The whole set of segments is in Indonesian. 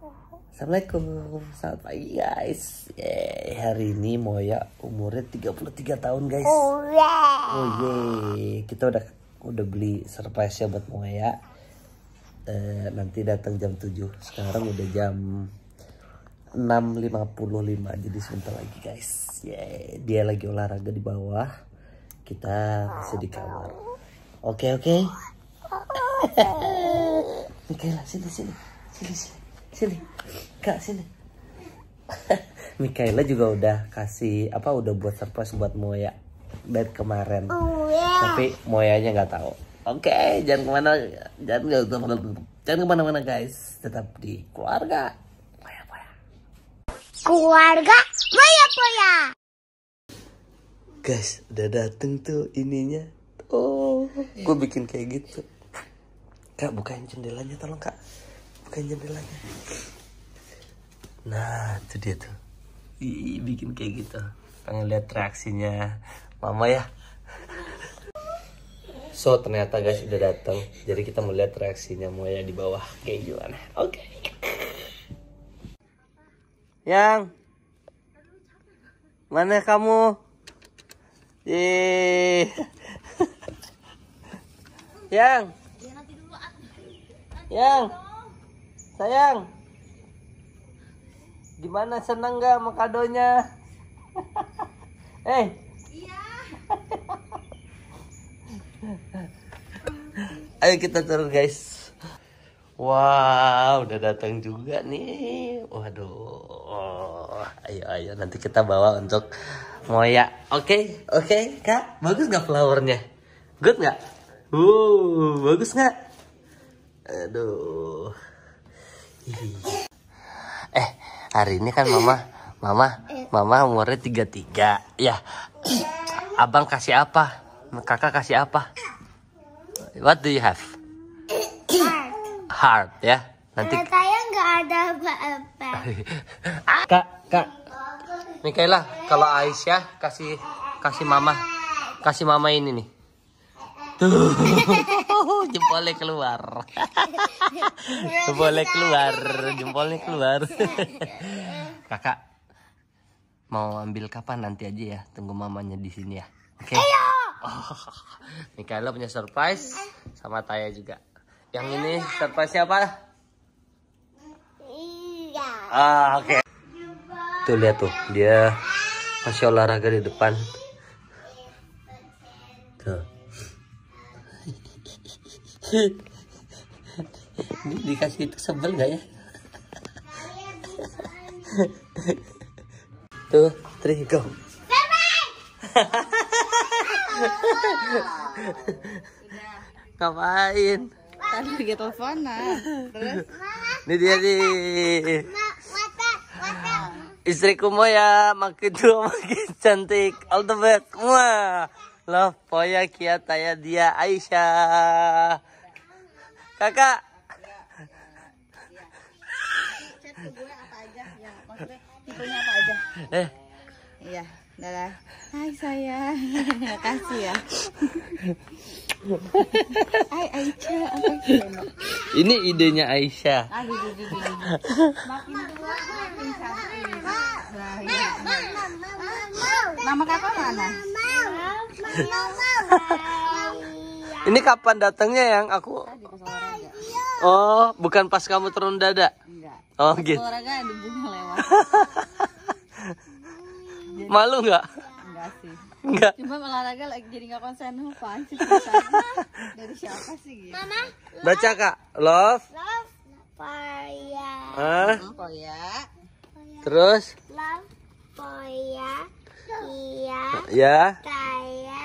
Assalamualaikum Selamat pagi guys Yeay, Hari ini Moya umurnya 33 tahun guys Oh yeah. Oh yeah. Kita udah udah beli surprise ya buat Moya eh, Nanti datang jam 7 Sekarang udah jam 6.55 Jadi sebentar lagi guys Yeay. Dia lagi olahraga di bawah Kita masih di kamar Oke okay, oke oh, oh, oh. okay? Mikaela sini sini Sini sini sini kak sini Mikaela juga udah kasih apa udah buat surprise buat Moya bed kemarin oh, yeah. tapi Moyanya nggak tahu oke okay, jangan kemana jangan jangan kemana-mana guys tetap di keluarga Moya Moya keluarga Moya Moya guys udah dateng tuh ininya oh gue bikin kayak gitu kak bukain jendelanya tolong kak bukain jendelanya nah itu dia tuh Ih, bikin kayak gitu pengen lihat reaksinya mama ya so ternyata guys udah datang jadi kita mau lihat reaksinya Moya di bawah kayak gimana oke okay. yang mana kamu Yeay. yang yang sayang gimana seneng gak sama kadonya eh iya ayo kita turun guys wow udah datang juga nih waduh ayo ayo nanti kita bawa untuk Moya oke okay, oke okay, kak bagus nggak flowernya good nggak uh bagus nggak aduh eh hari ini kan mama mama mama umurnya tiga tiga ya abang kasih apa kakak kasih apa what do you have heart ya nanti saya nggak ada apa-apa kak kak Mikaela kalau Aisyah kasih kasih mama kasih mama ini nih tuh Uh, jempolnya keluar. jempolnya keluar, jempolnya keluar. Kakak mau ambil kapan nanti aja ya. Tunggu mamanya di sini ya. Oke. Okay? Oh, Mikaela punya surprise eh. sama Taya juga. Yang ini surprise siapa? Iya. Ah, oke. Okay. Tuh lihat tuh, dia masih olahraga di depan. Tuh. Di, dikasih itu sebel gak ya tuh three go ngapain kan lagi teleponan terus ini dia nih istriku mau ya makin tua makin cantik all the best wah love poya kia taya dia Aisyah kakak gue apa aja ya maksudnya tipenya apa aja eh iya Hai saya. Makasih ya. Hai Aisyah, apa Ini idenya Aisyah. Ah, Makin Ini kapan datangnya yang aku? Oh, bukan pas kamu turun dada? Enggak. Oh, gitu. Olahraga ada bunga lewat. jadi, Malu nggak? Enggak sih. Enggak. Cuma olahraga lagi jadi nggak konsen apaan sih Dari siapa sih gitu? Mama. Love. Baca Kak. Love. Love. Poya. Hah? Poya. Terus? Love. Poya. Iya. Iya. Saya.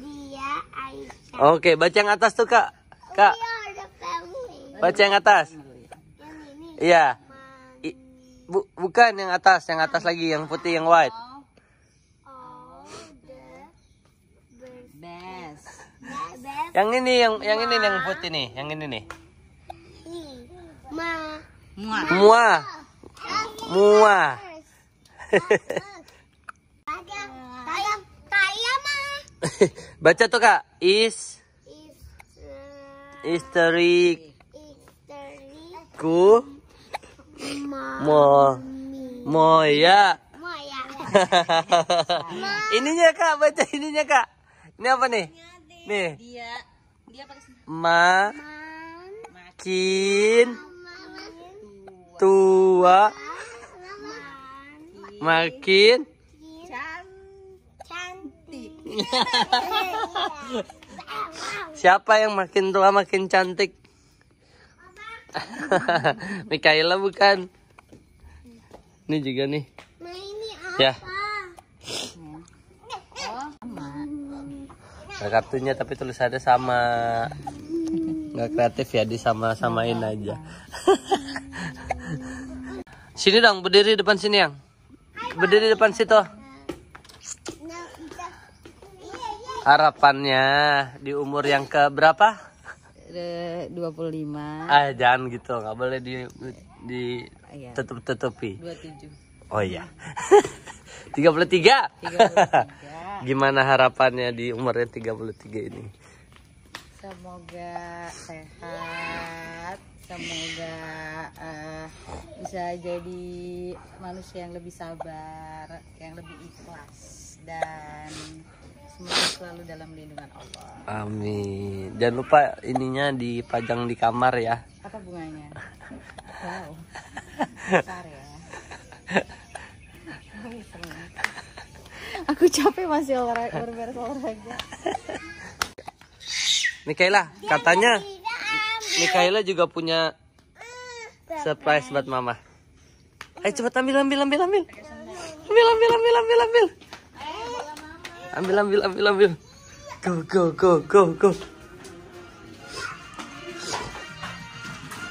Dia. Aisyah. Oke, baca yang atas tuh Kak. Kak. Uya. Baca yang atas. Iya. Bu, bukan yang atas, yang atas lagi, yang putih, yang white. Yang ini, yang yang ini, yang putih nih, yang ini nih. Mua. Mua. Baca tuh kak, is, is, uh, aku Mo mo ya Ininya kak baca ininya kak Ini apa nih? Nih Ma Makin Tua Makin Cantik Siapa yang makin tua makin cantik? Mikaela bukan. Ini juga nih. Nah, ini Ya. Nah, kartunya tapi tulisannya sama. Nggak kreatif ya, di sama-samain aja. sini dong, berdiri depan sini yang. Berdiri depan situ. Nah, iya, iya. Harapannya di umur yang ke berapa? 25. Ah, jangan gitu, nggak boleh di di ya. tutup tutupi. 27. Oh iya. 33. 33. Gimana harapannya di umurnya 33 ini? Semoga sehat, semoga uh, bisa jadi manusia yang lebih sabar, yang lebih ikhlas dan selalu dalam lindungan Allah. Amin. Jangan lupa ininya dipajang di kamar ya. Apa bunganya? Wow. Besar ya. Aku capek masih olahraga berberes olahraga. Mikaela, katanya Mikaela juga punya surprise buat Mama. Ayo eh, cepat ambil ambil ambil ambil. Ambil ambil ambil ambil ambil ambil ambil ambil ambil go go go go go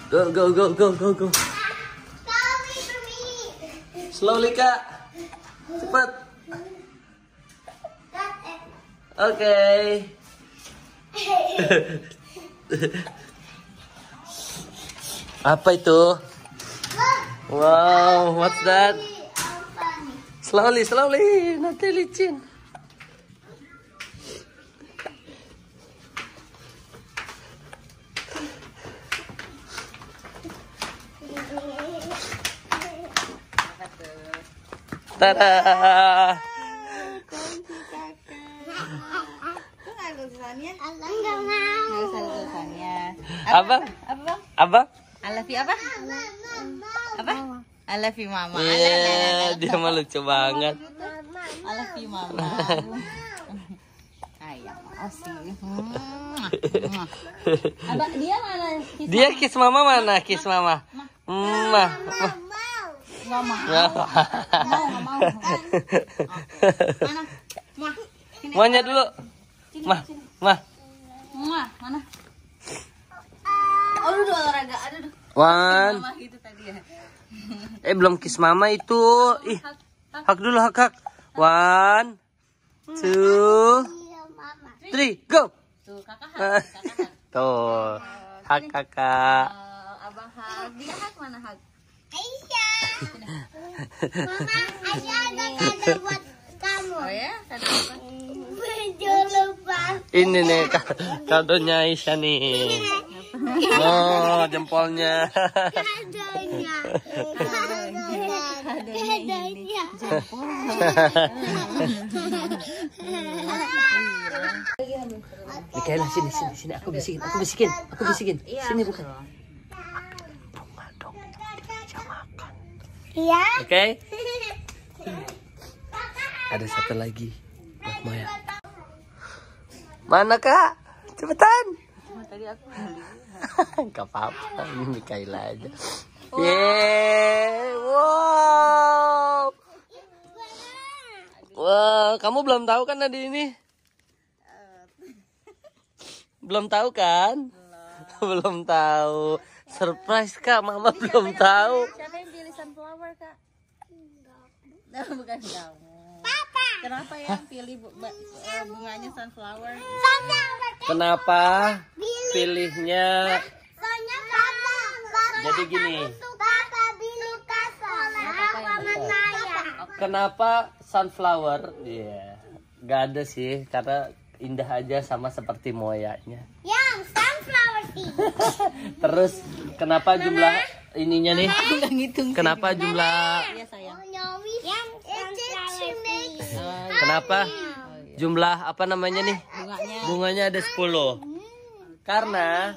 go go go go go go slowly kak cepat oke okay. apa itu wow what's that slowly slowly nanti licin Tada. kakak. Enggak ada Apa? Apa? Apa? Apa? Apa? I love you apa? Apa? I love you mama. Yeah, dia malu lucu banget. I love you mama. Ayah, sih. Apa dia mana? dia kiss mama mana? Kiss mama. mama. Ya. mau. mau, mau. dulu. Sini, mah, sini. mah. mana? Oh, olahraga. Aduh. Wan. Gitu ya. eh, belum kiss mama itu. Ih. Hak, hak dulu, hak, hak. One, two, three, go. Tuh, eh, hak. Kakak hak. Eh, abang hak. Dia hak mana hak? Mama, ada kado buat kamu. Oh ya, kado apa? Ini nih kado kadonya Aisyah nih. Oh, jempolnya. Kadonya. Kadonya. Kadonya. Kadonya. sini sini sini aku bisikin, aku bisikin, aku bisikin. Iya, sini bukan. Iya. Oke. Okay? Ada satu lagi buat Maya. Mana kak? Cepetan. Tadi Gak apa-apa, ini Mikaela aja. Wow. wow. Wow, kamu belum tahu kan tadi ini? Eh. Belum tahu kan? Belum, tahu. Surprise kak, mama belum tahu. Siapa sunflower kak? Enggak. Nah, bukan kamu. Papa. Kenapa ya pilih bu eh, bunganya sunflower? Sunflower. Kenapa pilihnya? Soalnya papa. Jadi gini. Papa bilu Kenapa sunflower? Iya. Yeah. Gak ada sih, karena indah aja sama seperti moyanya. Yeah. Terus kenapa Mama? jumlah ininya nih? Kenapa jumlah? Iya, oh, kenapa oh, iya. jumlah apa namanya nih? Ah, bunganya. ada 10. Hmm. Karena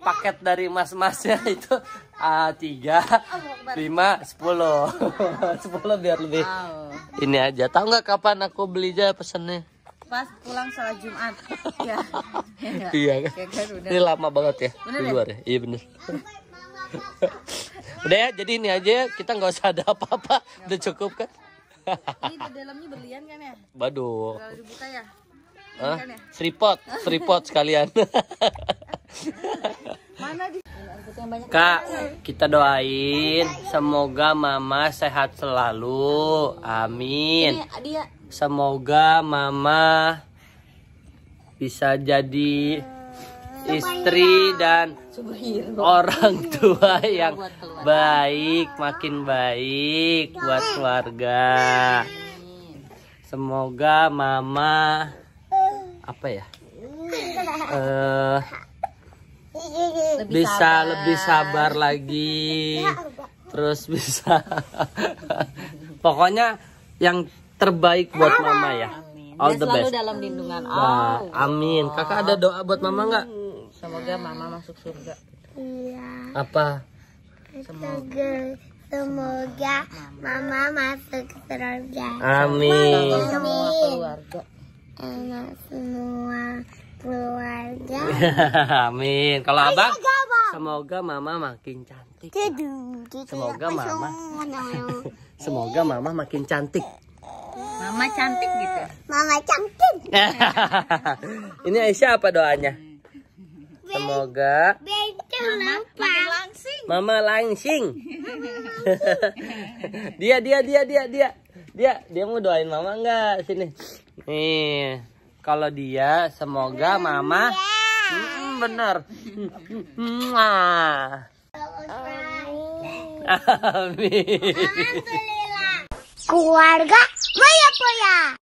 paket dari mas-masnya itu A tiga, oh, lima, sepuluh, sepuluh biar lebih. Ini aja. Tahu nggak kapan aku beli aja pesennya? pas pulang sholat Jumat. ya. Iya. ya iya. kan, Ini lama banget ya bener, di ya? luar ya? Iya benar. udah ya, jadi ini aja Kita nggak usah ada apa-apa. Udah cukup kan? ini dalamnya berlian kan ya? Waduh. Kalau dibuka ya. Hah? Kan ya? sekalian. Kak, kita doain semoga mama sehat selalu. Amin. Semoga mama bisa jadi istri dan orang tua yang baik, makin baik buat keluarga. Semoga mama apa ya? Eh uh, bisa sabar. lebih sabar lagi ya terus bisa pokoknya yang terbaik buat mama ya all the best dalam lindungan Allah amin kakak ada doa buat mama nggak semoga mama masuk surga iya apa semoga semoga mama masuk surga amin semua keluarga anak semua keluarga. Amin. Kalau abang, semoga mama makin cantik. Semoga mama, semoga mama makin cantik. Mama cantik gitu. Mama cantik. Ini Aisyah apa doanya? Semoga Mama langsing. Mama langsing. dia dia dia dia dia dia dia mau doain mama enggak sini. Nih. Kalau dia semoga iya. mama hmm, bener. Amin. Keluarga Maya Poya.